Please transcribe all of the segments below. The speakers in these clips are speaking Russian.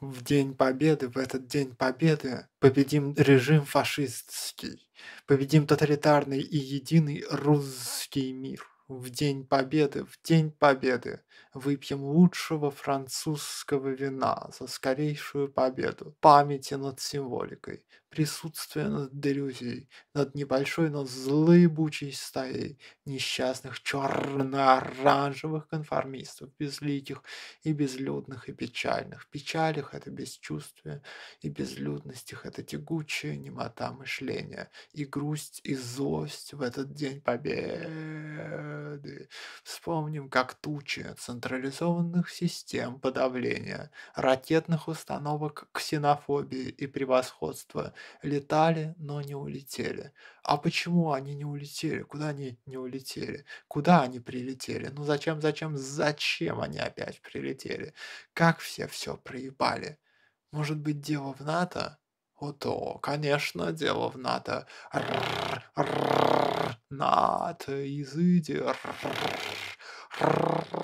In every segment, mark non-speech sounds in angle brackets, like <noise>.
в День Победы, в этот День Победы победим режим фашистский, победим тоталитарный и единый русский мир. В День Победы, в День Победы выпьем лучшего французского вина за скорейшую победу, памяти над символикой, присутствие над дрюзей, над небольшой, но злыбучей стаей несчастных черно-оранжевых конформистов, безликих и безлюдных и печальных. В печалях это бесчувствие, и безлюдностях это тягучая немота мышления, и грусть, и злость в этот день победы. Вспомним, как тучи централизованных систем подавления, ракетных установок ксенофобии и превосходства летали, но не улетели. А почему они не улетели? Куда они не улетели? Куда они прилетели? Ну зачем, зачем, зачем они опять прилетели? Как все все проебали? Может быть, дело в НАТО? О, то, конечно, дело в НАТО. Рррр, рррр, НАТО, изыди. Рррр, рррр.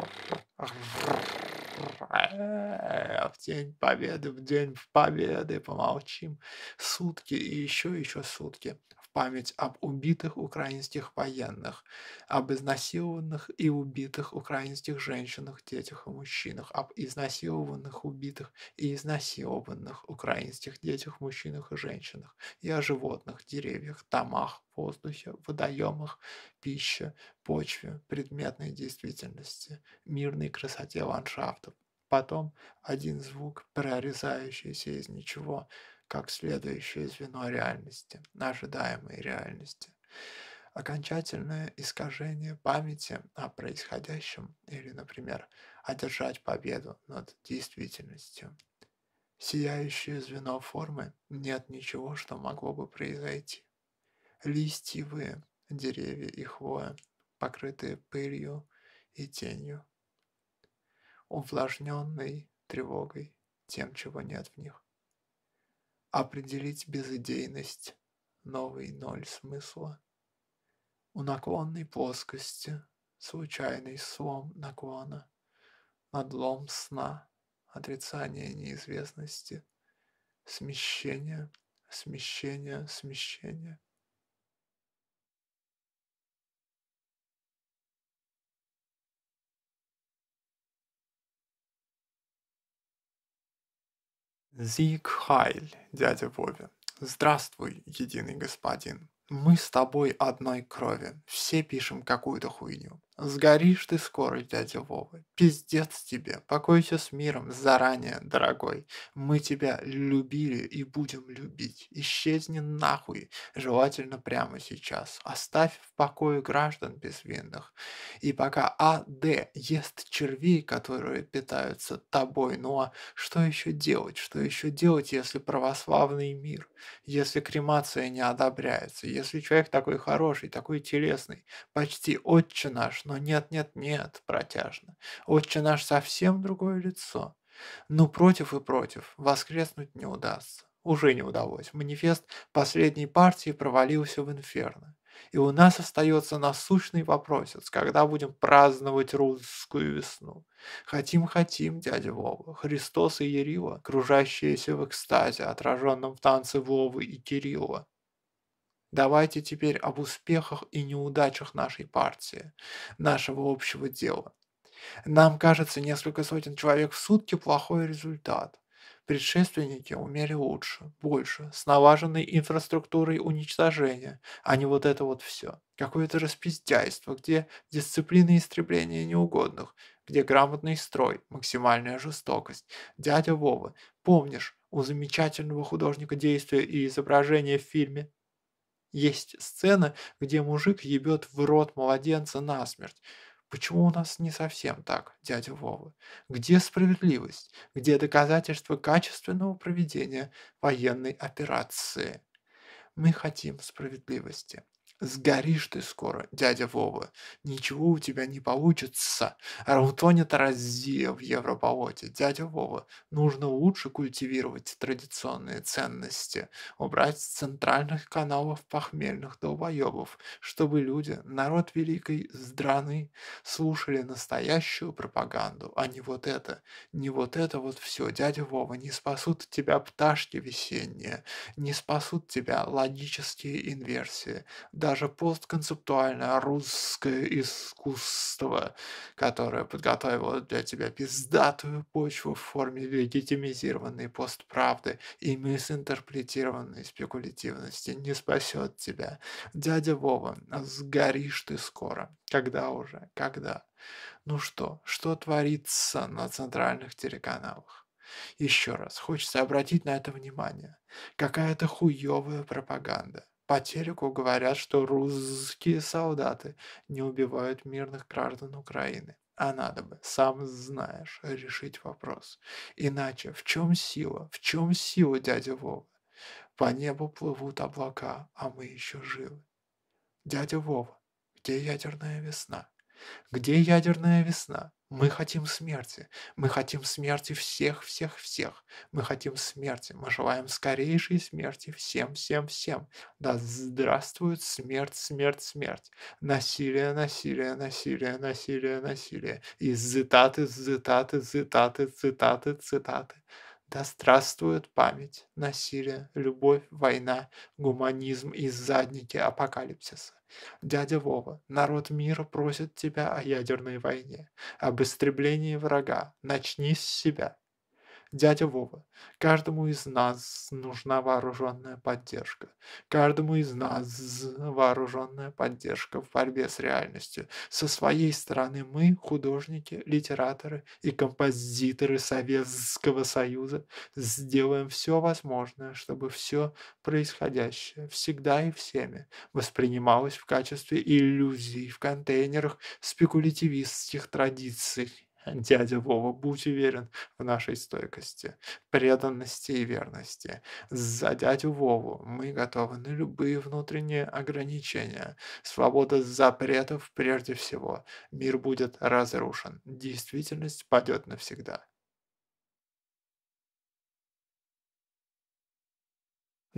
Э, в день победы, в день победы, помолчим. Сутки и еще еще сутки в память об убитых украинских военных, об изнасилованных и убитых украинских женщинах, детях и мужчинах, об изнасилованных, убитых и изнасилованных украинских детях, мужчинах и женщинах, и о животных, деревьях, домах, воздухе, водоемах, пище, почве, предметной действительности, мирной красоте ландшафтов, Потом один звук, прорезающийся из ничего, как следующее звено реальности, ожидаемой реальности. Окончательное искажение памяти о происходящем или, например, одержать победу над действительностью. Сияющее звено формы нет ничего, что могло бы произойти. Листьевые деревья и хвоя, покрытые пылью и тенью, увлажненный тревогой тем, чего нет в них. Определить безыдейность, новый ноль смысла. У наклонной плоскости случайный слом наклона, надлом сна, отрицание неизвестности, смещение, смещение, смещение, Зиг Хайль, дядя Вове. Здравствуй, единый господин. Мы с тобой одной крови, все пишем какую-то хуйню. Сгоришь ты скоро, дядя Вова. Пиздец тебе. Покойся с миром заранее, дорогой. Мы тебя любили и будем любить. Исчезни нахуй, желательно прямо сейчас. Оставь в покое граждан безвинных. И пока А.Д. ест червей, которые питаются тобой, ну а что еще делать? Что еще делать, если православный мир? Если кремация не одобряется? Если человек такой хороший, такой телесный, почти отче наш, но нет-нет-нет, протяжно. Отче наш совсем другое лицо. Ну, против и против, воскреснуть не удастся. Уже не удалось. Манифест последней партии провалился в инферно. И у нас остается насущный вопросец, когда будем праздновать русскую весну. Хотим-хотим, дядя Вова, Христос и Ерила, кружащиеся в экстазе, отраженном в танце Вовы и Кирилла, Давайте теперь об успехах и неудачах нашей партии, нашего общего дела. Нам кажется, несколько сотен человек в сутки – плохой результат. Предшественники умели лучше, больше, с наваженной инфраструктурой уничтожения, а не вот это вот все. Какое-то распиздяйство, где дисциплина истребления неугодных, где грамотный строй, максимальная жестокость. Дядя Вова, помнишь, у замечательного художника действия и изображения в фильме есть сцена, где мужик ебет в рот младенца насмерть. Почему у нас не совсем так, дядя Вова? Где справедливость? Где доказательства качественного проведения военной операции? Мы хотим справедливости. «Сгоришь ты скоро, дядя Вова. Ничего у тебя не получится. Раутонет Россия в Европолоте. Дядя Вова, нужно лучше культивировать традиционные ценности, убрать с центральных каналов похмельных долбоебов, чтобы люди, народ великой страны, слушали настоящую пропаганду, а не вот это. Не вот это вот все, дядя Вова, не спасут тебя пташки весенние, не спасут тебя логические инверсии» даже постконцептуальное русское искусство, которое подготовило для тебя пиздатую почву в форме легитимизированной постправды и мисинтерпретированной спекулятивности, не спасет тебя. Дядя Вова, сгоришь ты скоро. Когда уже? Когда? Ну что, что творится на центральных телеканалах? Еще раз, хочется обратить на это внимание. Какая-то хуевая пропаганда. По телеку говорят, что русские солдаты не убивают мирных граждан Украины. А надо бы, сам знаешь, решить вопрос. Иначе в чем сила? В чем сила дядя Вова? По небу плывут облака, а мы еще живы. Дядя Вова, где ядерная весна? Где ядерная весна? Мы хотим смерти. Мы хотим смерти всех-всех-всех. Мы хотим смерти. Мы желаем скорейшей смерти всем-всем-всем. Да здравствует смерть, смерть, смерть. Насилие, насилие, насилие, насилие, насилие. И цитаты, цитаты, цитаты, цитаты, цитаты. Да здравствует память, насилие, любовь, война, гуманизм и задники апокалипсиса. Дядя Вова, народ мира просит тебя о ядерной войне, об истреблении врага. Начни с себя. Дядя Вова, каждому из нас нужна вооруженная поддержка. Каждому из нас вооруженная поддержка в борьбе с реальностью. Со своей стороны мы, художники, литераторы и композиторы Советского Союза, сделаем все возможное, чтобы все происходящее всегда и всеми воспринималось в качестве иллюзий в контейнерах спекулятивистских традиций <laughs> Дядя Вова, будь уверен в нашей стойкости, преданности и верности. За дядю Вову мы готовы на любые внутренние ограничения. Свобода запретов прежде всего. Мир будет разрушен. Действительность падет навсегда.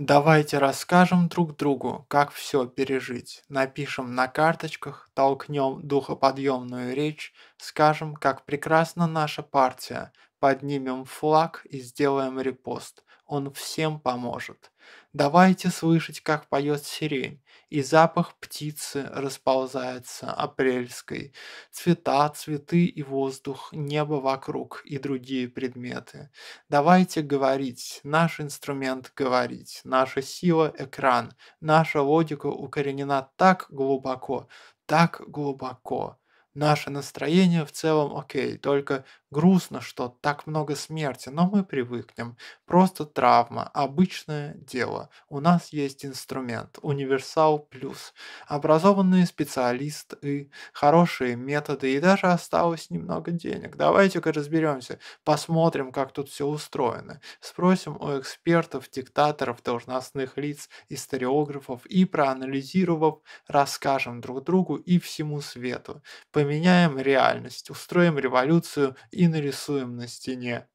Давайте расскажем друг другу, как все пережить. Напишем на карточках, толкнем духоподъемную речь, скажем, как прекрасна наша партия, Поднимем флаг и сделаем репост. Он всем поможет. Давайте слышать, как поет сирень, и запах птицы расползается апрельской. Цвета, цветы и воздух, небо вокруг и другие предметы. Давайте говорить, наш инструмент говорить, наша сила – экран, наша логика укоренена так глубоко, так глубоко. Наше настроение в целом окей, только Грустно, что так много смерти, но мы привыкнем. Просто травма, обычное дело. У нас есть инструмент, универсал плюс. Образованные специалисты, хорошие методы и даже осталось немного денег. Давайте-ка разберемся, посмотрим, как тут все устроено. Спросим у экспертов, диктаторов, должностных лиц, историографов и проанализировав, расскажем друг другу и всему свету. Поменяем реальность, устроим революцию и и нарисуем на стене.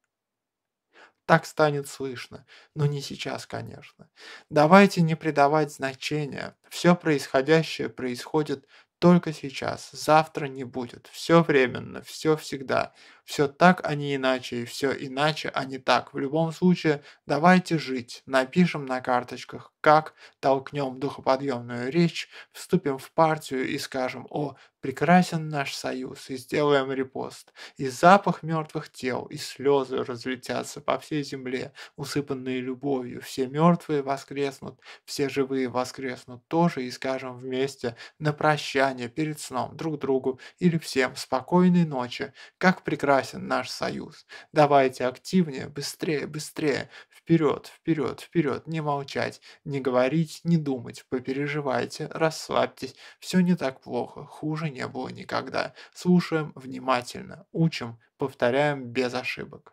Так станет слышно, но не сейчас, конечно. Давайте не придавать значения. Все происходящее происходит только сейчас, завтра не будет. Все временно, все всегда. Все так, а не иначе, и все иначе, а не так. В любом случае, давайте жить. Напишем на карточках, как, толкнем духоподъемную речь, вступим в партию и скажем «О, прекрасен наш союз» и сделаем репост. И запах мертвых тел, и слезы разлетятся по всей земле, усыпанные любовью. Все мертвые воскреснут, все живые воскреснут тоже и скажем вместе на прощание перед сном друг другу или всем спокойной ночи, как прекрасно прекрасен наш союз. Давайте активнее, быстрее, быстрее, вперед, вперед, вперед, не молчать, не говорить, не думать, попереживайте, расслабьтесь, все не так плохо, хуже не было никогда. Слушаем внимательно, учим, повторяем без ошибок.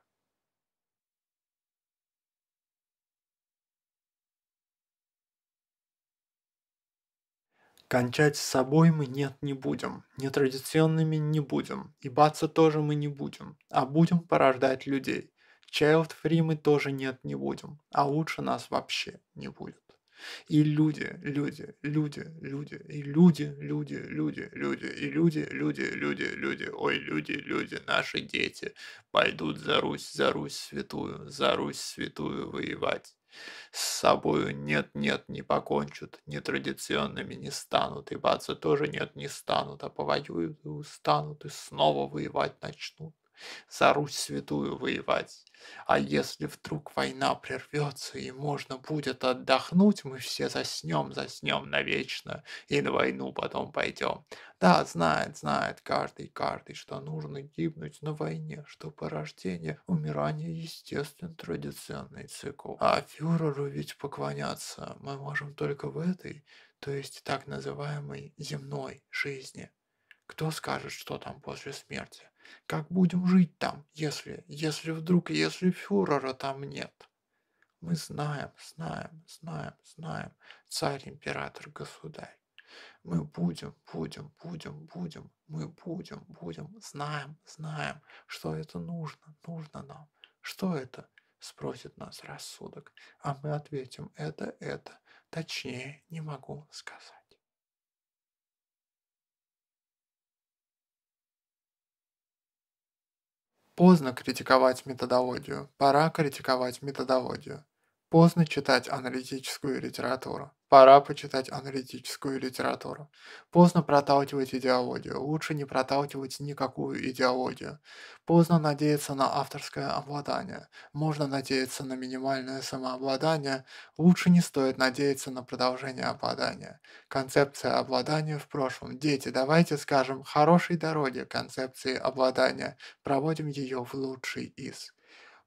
Кончать с собой мы нет не будем, нетрадиционными не будем, и баться тоже мы не будем, а будем порождать людей. Child-free мы тоже нет не будем, а лучше нас вообще не будет. И люди, люди, люди, люди, и люди, люди, люди, люди, и люди, люди, люди, люди, ой, люди, люди, наши дети пойдут за Русь, за Русь святую, за Русь святую воевать. С собою нет-нет не покончат, нетрадиционными не станут, и баться тоже нет не станут, а повоюют и устанут, и снова воевать начнут за Русь святую воевать. А если вдруг война прервется и можно будет отдохнуть, мы все заснем, заснем навечно и на войну потом пойдем. Да, знает, знает каждый, каждый, что нужно гибнуть на войне, что порождение, умирание естественно традиционный цикл. А фюреру ведь поклоняться мы можем только в этой, то есть так называемой земной жизни. Кто скажет, что там после смерти? Как будем жить там, если, если вдруг, если фюрера там нет? Мы знаем, знаем, знаем, знаем, царь, император, государь. Мы будем, будем, будем, будем, мы будем, будем, знаем, знаем, что это нужно, нужно нам. Что это? Спросит нас рассудок. А мы ответим это, это. Точнее, не могу сказать. Поздно критиковать методологию, пора критиковать методологию. Поздно читать аналитическую литературу. Пора почитать аналитическую литературу. Поздно проталкивать идеологию. Лучше не проталкивать никакую идеологию. Поздно надеяться на авторское обладание. Можно надеяться на минимальное самообладание. Лучше не стоит надеяться на продолжение обладания. Концепция обладания в прошлом. Дети, давайте скажем «хорошей дороге» концепции обладания. Проводим ее в лучший из.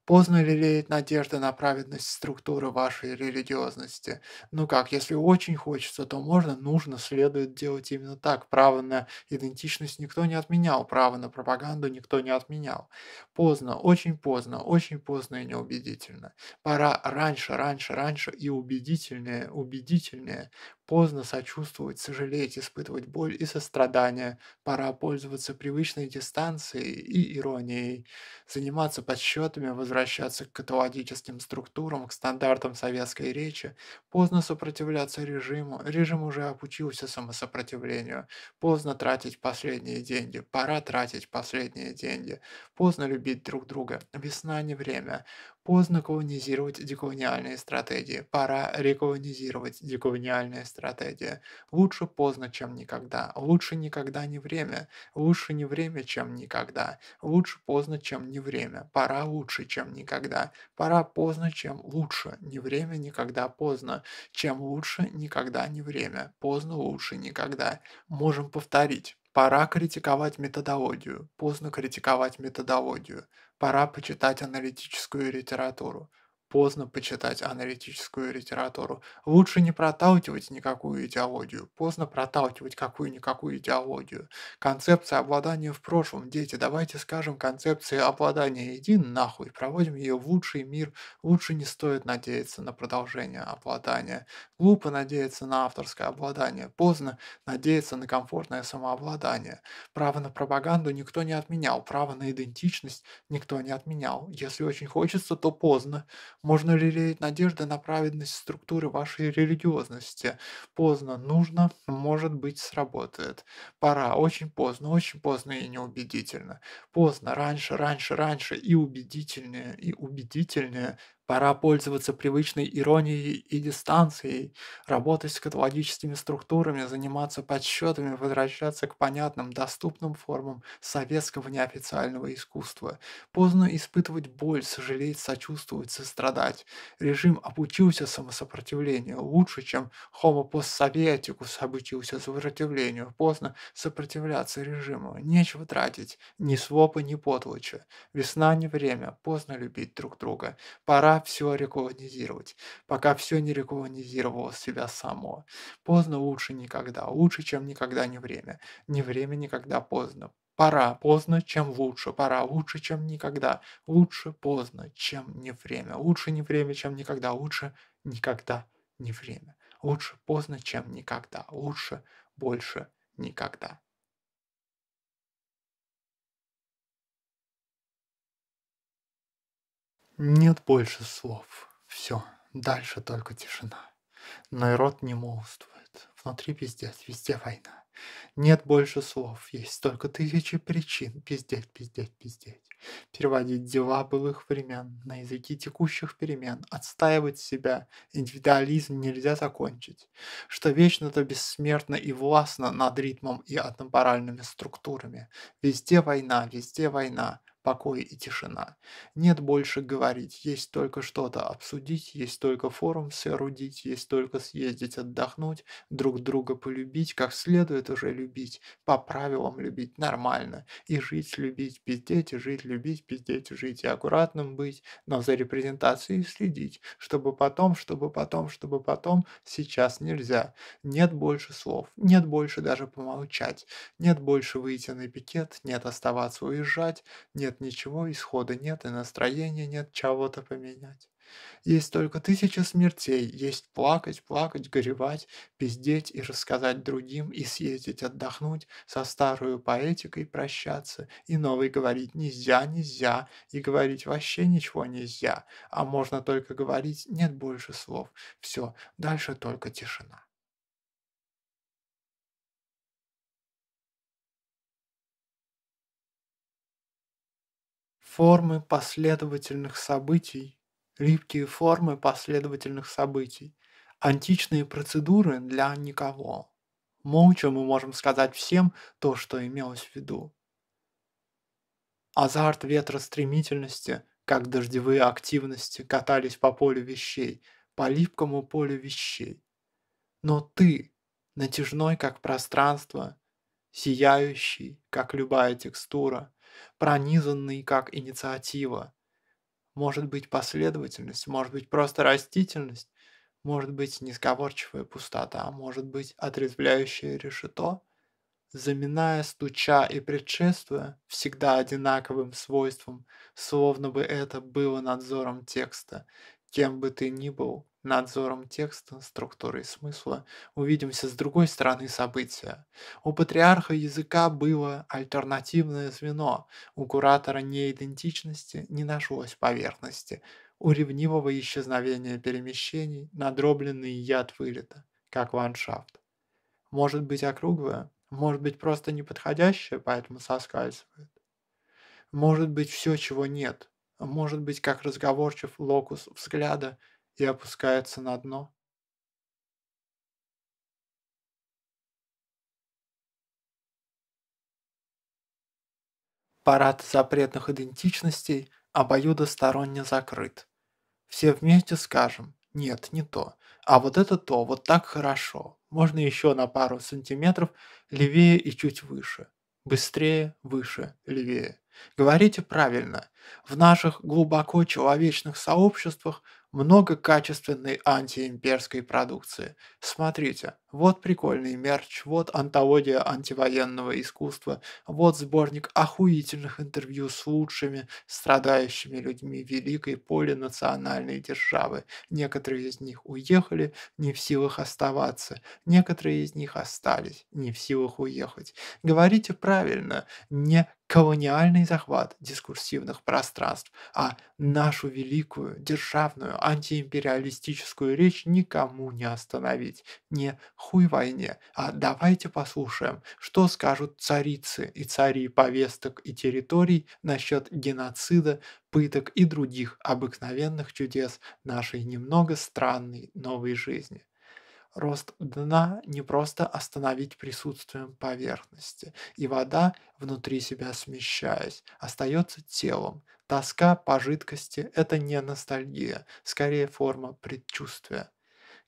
Поздно лелеять надежды на праведность структуры вашей религиозности. Ну как, если очень хочется, то можно, нужно, следует делать именно так. Право на идентичность никто не отменял, право на пропаганду никто не отменял. Поздно, очень поздно, очень поздно и неубедительно. Пора раньше, раньше, раньше и убедительнее, убедительнее. Поздно сочувствовать, сожалеть, испытывать боль и сострадание. Пора пользоваться привычной дистанцией и иронией, заниматься подсчетами, возвращаться к каталогическим структурам, к стандартам советской речи. Поздно сопротивляться режиму, режим уже обучился самосопротивлению. Поздно тратить последние деньги, пора тратить последние деньги. Поздно любить друг друга, весна не время. Поздно колонизировать деколониальные стратегии. Пора реколонизировать деколониальные стратегии. Лучше поздно, чем никогда. Лучше никогда не время. Лучше не время, чем никогда. Лучше поздно, чем не время. Пора лучше, чем никогда. Пора поздно, чем лучше. Не время, никогда поздно. Чем лучше, никогда не время. Поздно лучше, никогда. Можем повторить. Пора критиковать методологию. Поздно критиковать методологию пора почитать аналитическую литературу. Поздно почитать аналитическую литературу. Лучше не проталкивать никакую идеологию. Поздно проталкивать какую-никакую идеологию. Концепция обладания в прошлом. Дети, давайте скажем концепции обладания. Иди нахуй. Проводим ее в лучший мир. Лучше не стоит надеяться на продолжение обладания. Глупо надеяться на авторское обладание. Поздно надеяться на комфортное самообладание. Право на пропаганду никто не отменял. Право на идентичность никто не отменял. Если очень хочется, то поздно можно лелеять надежды на праведность структуры вашей религиозности. Поздно, нужно, может быть, сработает. Пора, очень поздно, очень поздно и неубедительно. Поздно, раньше, раньше, раньше и убедительнее, и убедительнее. Пора пользоваться привычной иронией и дистанцией, работать с каталогическими структурами, заниматься подсчетами, возвращаться к понятным, доступным формам советского неофициального искусства. Поздно испытывать боль, сожалеть, сочувствовать, сострадать. Режим обучился самосопротивлению лучше, чем Homo постсоветикус обучился сопротивлению. Поздно сопротивляться режиму. Нечего тратить. Ни свопа, ни потлоча. Весна не время. Поздно любить друг друга. Пора все рекогнизировать, пока все не рекогнизировало себя само. Поздно лучше никогда, лучше, чем никогда не время. Не время никогда поздно. Пора поздно, чем лучше. Пора лучше, чем никогда. Лучше поздно, чем не время. Лучше не время, чем никогда. Лучше никогда не время. Лучше поздно, чем никогда. Лучше больше никогда. Нет больше слов. Все, дальше только тишина. Но рот не молствует. Внутри пиздец, везде война. Нет больше слов, есть только тысячи причин пиздеть, пиздеть, пиздеть. Переводить дела былых времен на языки текущих перемен, отстаивать себя, индивидуализм нельзя закончить. Что вечно-то бессмертно и властно над ритмом и атемпоральными структурами. Везде война, везде война, покой и тишина. Нет больше говорить, есть только что-то обсудить, есть только форум соорудить, есть только съездить отдохнуть, друг друга полюбить, как следует уже любить, по правилам любить нормально, и жить любить, пиздеть, и жить любить, пиздеть, и жить, и аккуратным быть, но за репрезентацией следить, чтобы потом, чтобы потом, чтобы потом, сейчас нельзя. Нет больше слов, нет больше даже помолчать, нет больше выйти на пикет, нет оставаться уезжать, нет нет ничего, исхода нет и настроения нет чего-то поменять. Есть только тысяча смертей, есть плакать, плакать, горевать, пиздеть и рассказать другим, и съездить отдохнуть, со старую поэтикой прощаться, и новый говорить нельзя, нельзя, и говорить вообще ничего нельзя, а можно только говорить, нет больше слов, все, дальше только тишина. формы последовательных событий, липкие формы последовательных событий, античные процедуры для никого. Молча мы можем сказать всем то, что имелось в виду. Азарт ветра стремительности, как дождевые активности, катались по полю вещей, по липкому полю вещей. Но ты, натяжной как пространство, сияющий, как любая текстура – пронизанный как инициатива. Может быть последовательность, может быть просто растительность, может быть низковорчивая пустота, может быть отрезвляющее решето, заминая, стуча и предшествуя всегда одинаковым свойством, словно бы это было надзором текста, кем бы ты ни был, надзором текста, структуры и смысла, увидимся с другой стороны события. У патриарха языка было альтернативное звено, у куратора неидентичности не нашлось поверхности, у ревнивого исчезновения перемещений надробленный яд вылета, как ландшафт. Может быть округлое, может быть просто неподходящее, поэтому соскальзывает. Может быть все, чего нет, может быть как разговорчив локус взгляда – и опускается на дно. Парад запретных идентичностей обоюдосторонне закрыт. Все вместе скажем «нет, не то», а вот это то, вот так хорошо, можно еще на пару сантиметров левее и чуть выше, быстрее, выше, левее. Говорите правильно. В наших глубоко человечных сообществах много качественной антиимперской продукции. Смотрите, вот прикольный мерч, вот антология антивоенного искусства, вот сборник охуительных интервью с лучшими страдающими людьми великой полинациональной державы. Некоторые из них уехали, не в силах оставаться, некоторые из них остались, не в силах уехать. Говорите правильно, не колониальный захват дискурсивных пространств, а нашу великую державную антиимпериалистическую речь никому не остановить, не Хуй войне, а давайте послушаем, что скажут царицы и цари повесток и территорий насчет геноцида, пыток и других обыкновенных чудес нашей немного странной новой жизни. Рост дна не просто остановить присутствием поверхности, и вода, внутри себя смещаясь, остается телом. Тоска по жидкости – это не ностальгия, скорее форма предчувствия.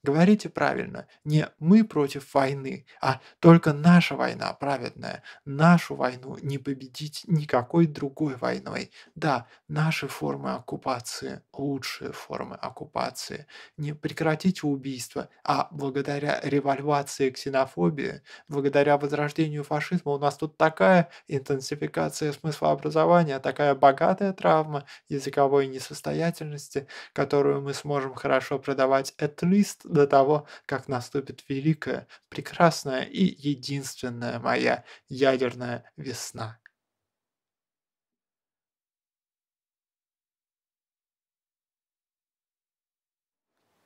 Говорите правильно, не мы против войны, а только наша война праведная. Нашу войну не победить никакой другой войной. Да, наши формы оккупации, лучшие формы оккупации. Не прекратите убийство, а благодаря револьвации ксенофобии, благодаря возрождению фашизма у нас тут такая интенсификация смыслообразования, такая богатая травма языковой несостоятельности, которую мы сможем хорошо продавать at least до того, как наступит великая, прекрасная и единственная моя ядерная весна.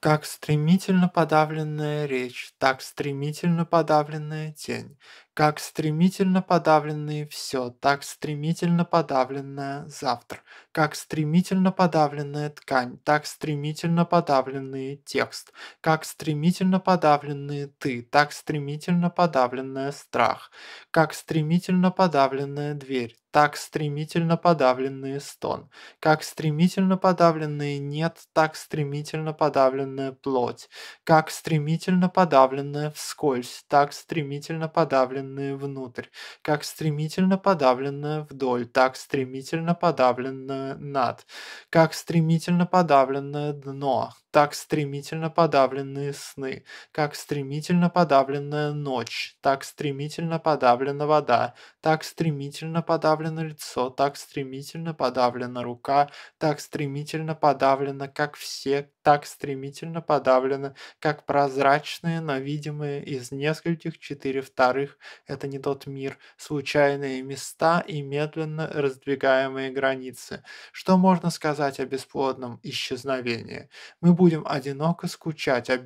Как стремительно подавленная речь, так стремительно подавленная тень. Как стремительно подавленные все, так стремительно подавленное завтра. Как стремительно подавленная ткань, так стремительно подавленный текст. Как стремительно подавленные ты, так стремительно подавленная страх. Как стремительно подавленная дверь, так стремительно подавленные стон. Как стремительно подавленные нет, так стремительно подавленная плоть. Как стремительно подавленная вскользь, так стремительно подавленная подавленные внутрь, как стремительно подавленное вдоль, так стремительно подавленное над, как стремительно подавленное дно, так стремительно подавленные сны, как стремительно подавленная ночь, так стремительно подавлена вода, так стремительно подавлено лицо, так стремительно подавлена рука, так стремительно подавлено, как все, так стремительно подавлено, как прозрачные, но видимые из нескольких четыре вторых, это не тот мир, случайные места и медленно раздвигаемые границы. Что можно сказать о бесплодном исчезновении? Мы будем одиноко скучать о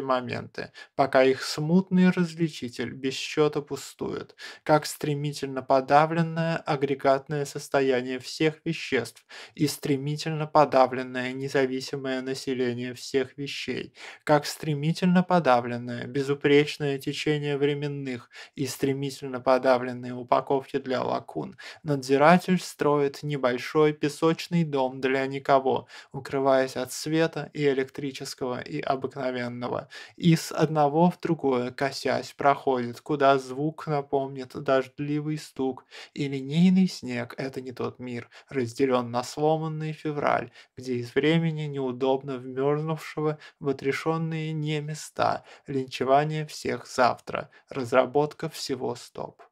моменты, пока их смутный различитель без счета пустует, как стремительно подавленное агрегатное состояние всех веществ и стремительно подавленное независимое население всех вещей, как стремительно подавленное безупречное течение временных и стремительно подавленные упаковки для лакун, надзиратель строит небольшой песочный дом для никого, укрываясь от света и электрического, и обыкновенного, и с одного в другое, косясь, проходит, куда звук напомнит дождливый стук, и линейный снег — это не тот мир, разделен на сломанный февраль, где из времени неудобно вмерзнувшего в отрешенные не места, линчевание всех завтра, разработка всего стоп.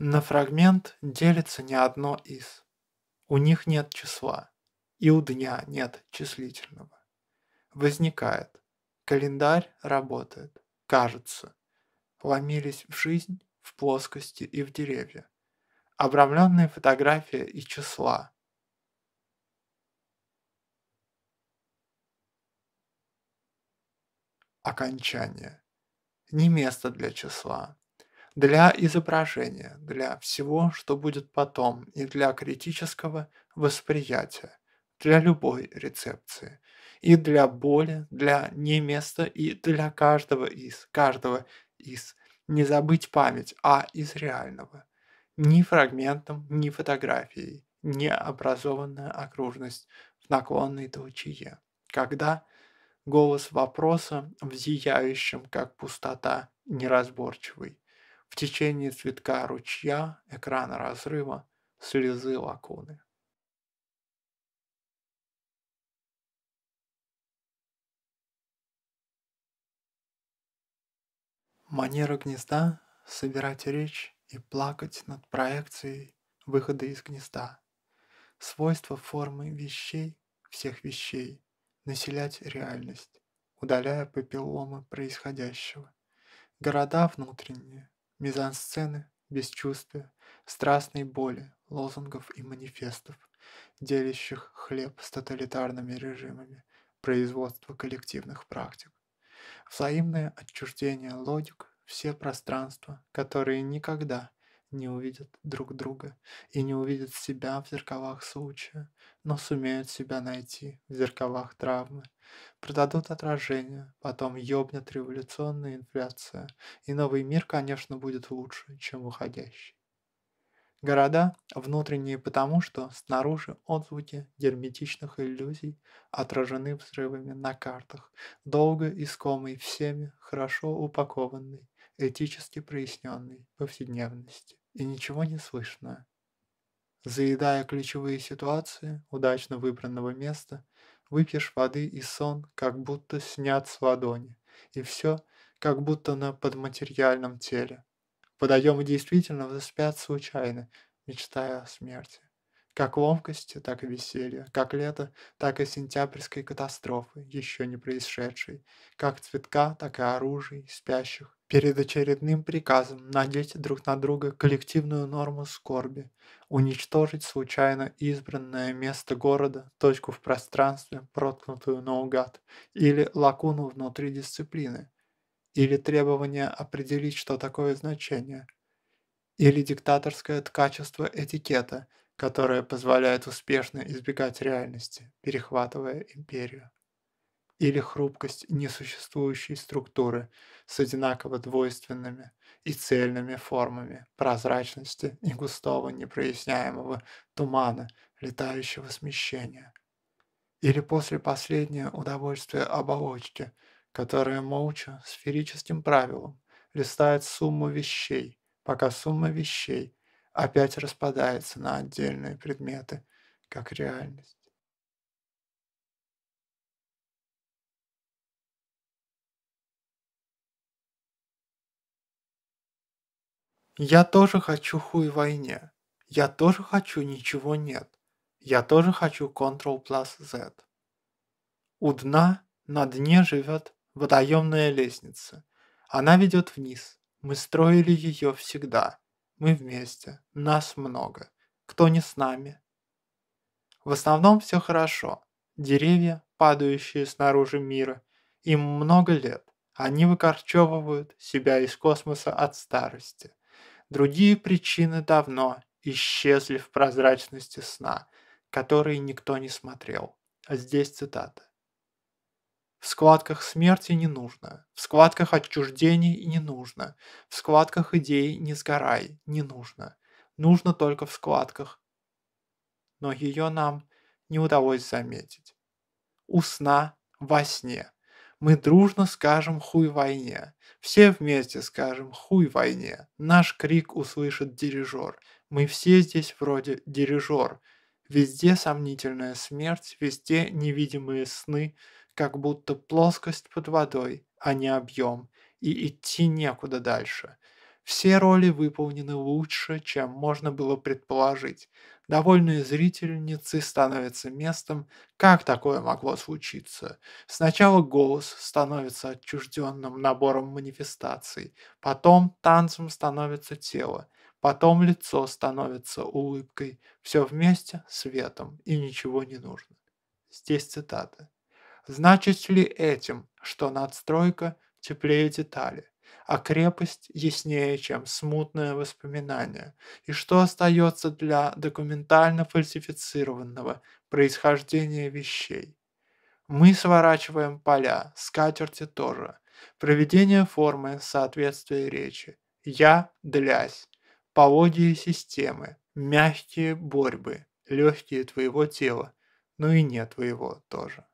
На фрагмент делится не одно из. У них нет числа, и у дня нет числительного. Возникает. Календарь работает. Кажется. Ломились в жизнь, в плоскости и в деревья. Обрамленные фотография и числа – окончание. Не место для числа, для изображения, для всего, что будет потом, и для критического восприятия, для любой рецепции, и для боли, для не места и для каждого из, каждого из. Не забыть память, а из реального. Ни фрагментом, ни фотографией не образованная окружность в наклонной толчье, когда голос вопроса в зияющем, как пустота, неразборчивый в течение цветка ручья, экрана разрыва, слезы лакуны. Манера гнезда — собирать речь и плакать над проекцией выхода из гнезда. Свойство формы вещей, всех вещей, населять реальность, удаляя папилломы происходящего. Города внутренние, мизансцены, бесчувствия, страстной боли, лозунгов и манифестов, делящих хлеб с тоталитарными режимами, производства коллективных практик. Взаимное отчуждение логик – все пространства, которые никогда не увидят друг друга и не увидят себя в зеркалах случая, но сумеют себя найти в зеркалах травмы Продадут отражение, потом ёбнет революционная инфляция, и новый мир, конечно, будет лучше, чем уходящий. Города внутренние потому, что снаружи отзвуки герметичных иллюзий отражены взрывами на картах, долго искомой всеми, хорошо упакованной, этически проясненной повседневности. И ничего не слышно. Заедая ключевые ситуации удачно выбранного места, Выпьешь воды и сон, как будто снят с ладони. И все, как будто на подматериальном теле. Подаемы действительно заспят случайно, мечтая о смерти. Как ломкости, так и веселье, как лето, так и сентябрьской катастрофы, еще не происшедшей, как цветка, так и оружий, спящих, перед очередным приказом надеть друг на друга коллективную норму скорби, уничтожить случайно избранное место города, точку в пространстве, проткнутую наугад, или лакуну внутри дисциплины, или требование определить, что такое значение, или диктаторское ткачество этикета, которое позволяет успешно избегать реальности, перехватывая империю или хрупкость несуществующей структуры с одинаково двойственными и цельными формами прозрачности и густого непроясняемого тумана летающего смещения. Или после последнее удовольствие оболочки, которая молча сферическим правилом листает сумму вещей, пока сумма вещей опять распадается на отдельные предметы, как реальность. Я тоже хочу хуй войне. Я тоже хочу ничего нет. Я тоже хочу Ctrl плюс Z. У дна, на дне живет водоемная лестница. Она ведет вниз. Мы строили ее всегда. Мы вместе. Нас много. Кто не с нами? В основном все хорошо. Деревья, падающие снаружи мира. Им много лет. Они выкорчевывают себя из космоса от старости – Другие причины давно исчезли в прозрачности сна, которые никто не смотрел. А здесь цитата. В складках смерти не нужно, в складках отчуждений не нужно, в складках идей не сгорай, не нужно. Нужно только в складках. Но ее нам не удалось заметить. У сна во сне – мы дружно скажем хуй войне. Все вместе скажем хуй войне. Наш крик услышит дирижер. Мы все здесь вроде дирижер. Везде сомнительная смерть, везде невидимые сны, как будто плоскость под водой, а не объем, и идти некуда дальше. Все роли выполнены лучше, чем можно было предположить. Довольные зрительницы становятся местом, как такое могло случиться. Сначала голос становится отчужденным набором манифестаций, потом танцем становится тело, потом лицо становится улыбкой, все вместе светом, и ничего не нужно. Здесь цитата. Значит ли этим, что надстройка теплее детали? а крепость яснее, чем смутное воспоминание, и что остается для документально фальсифицированного происхождения вещей. Мы сворачиваем поля, скатерти тоже, проведение формы, соответствие речи, я длясь, поводья системы, мягкие борьбы, легкие твоего тела, ну и не твоего тоже.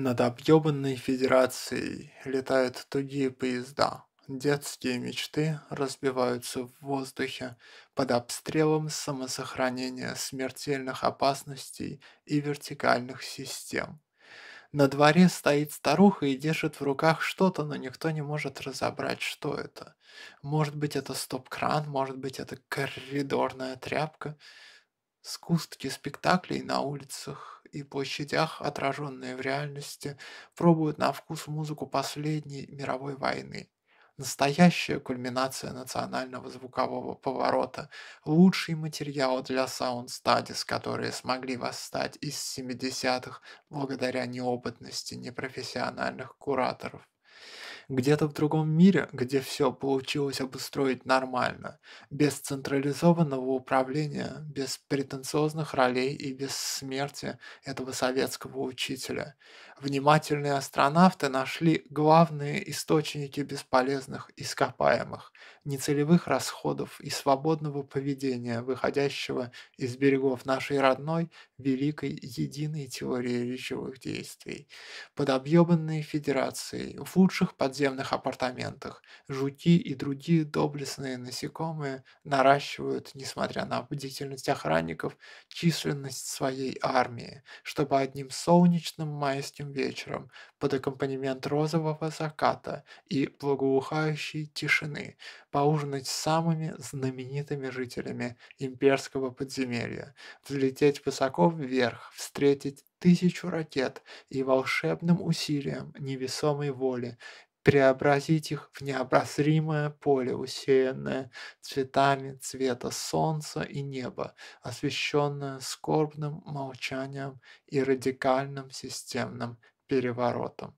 Над объёбанной федерацией летают тугие поезда. Детские мечты разбиваются в воздухе под обстрелом самосохранения смертельных опасностей и вертикальных систем. На дворе стоит старуха и держит в руках что-то, но никто не может разобрать, что это. Может быть, это стоп-кран, может быть, это коридорная тряпка. Скустки спектаклей на улицах и площадях, отраженные в реальности, пробуют на вкус музыку последней мировой войны. Настоящая кульминация национального звукового поворота, лучший материал для саундстадис, которые смогли восстать из 70-х благодаря неопытности непрофессиональных кураторов где-то в другом мире, где все получилось обустроить нормально, без централизованного управления, без претенциозных ролей и без смерти этого советского учителя внимательные астронавты нашли главные источники бесполезных ископаемых, нецелевых расходов и свободного поведения, выходящего из берегов нашей родной великой единой теории речевых действий. Под объеманной федерацией, в лучших подземных апартаментах, жуки и другие доблестные насекомые наращивают, несмотря на бдительность охранников, численность своей армии, чтобы одним солнечным майским поздним вечером под аккомпанемент розового заката и благоухающей тишины поужинать с самыми знаменитыми жителями имперского подземелья, взлететь высоко вверх, встретить тысячу ракет и волшебным усилием невесомой воли преобразить их в необозримое поле, усеянное цветами цвета солнца и неба, освещенное скорбным молчанием и радикальным системным переворотом.